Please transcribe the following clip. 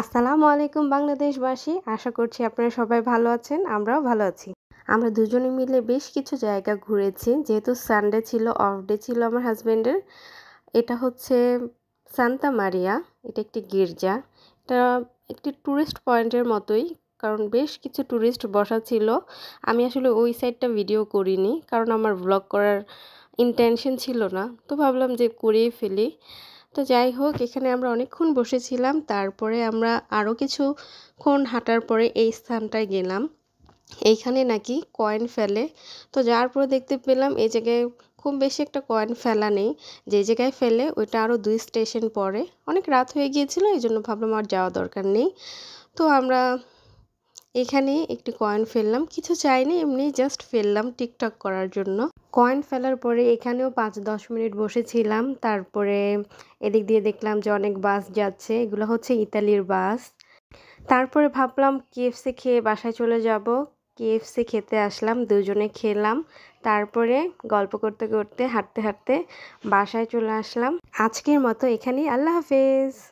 আসসালামু আলাইকুম বাংলাদেশবাসী আশা করছি আপনারা সবাই ভালো আছেন আমরাও ভালো আছি আমরা দুজনে মিলে বেশ কিছু জায়গা ঘুরেছি যেহেতু সানডে ছিল অফ ডে ছিল আমার হাজব্যান্ডের এটা হচ্ছে সান্তা মারিয়া এটা একটি গির্জা এটা একটি ট্যুরিস্ট পয়েন্টের মতোই কারণ বেশ কিছু ট্যুরিস্ট বসা ছিল আমি আসলে ওই সাইডটা ভিডিও করিনি কারণ আমার ব্লগ করার ইন্টেনশন ছিল না তো ভাবলাম যে করিয়ে ফেলি তো যাই হোক এখানে আমরা অনেকক্ষণ বসেছিলাম তারপরে আমরা আরও কিছুক্ষণ হাঁটার পরে এই স্থানটায় গেলাম এইখানে নাকি কয়েন ফেলে তো যাওয়ার পরে দেখতে পেলাম এই জায়গায় খুব বেশি একটা কয়েন ফেলা নেই যে জায়গায় ফেলে ওইটা আরও দুই স্টেশন পরে অনেক রাত হয়ে গিয়েছিলো এই জন্য ভাবলাম আর যাওয়া দরকার নেই তো আমরা এখানে একটি কয়েন ফেললাম কিছু চাইনি এমনি জাস্ট ফেললাম টিকটক করার জন্য কয়েন ফেলার পরে এখানেও পাঁচ দশ মিনিট বসেছিলাম তারপরে এদিক দিয়ে দেখলাম যে অনেক বাস যাচ্ছে এগুলো হচ্ছে ইতালির বাস তারপরে ভাবলাম কেএফসি খেয়ে বাসায় চলে যাব কেএফসি খেতে আসলাম দুজনে খেলাম তারপরে গল্প করতে করতে হাঁটতে হাঁটতে বাসায় চলে আসলাম আজকের মতো এখানেই আল্লাহ হাফেজ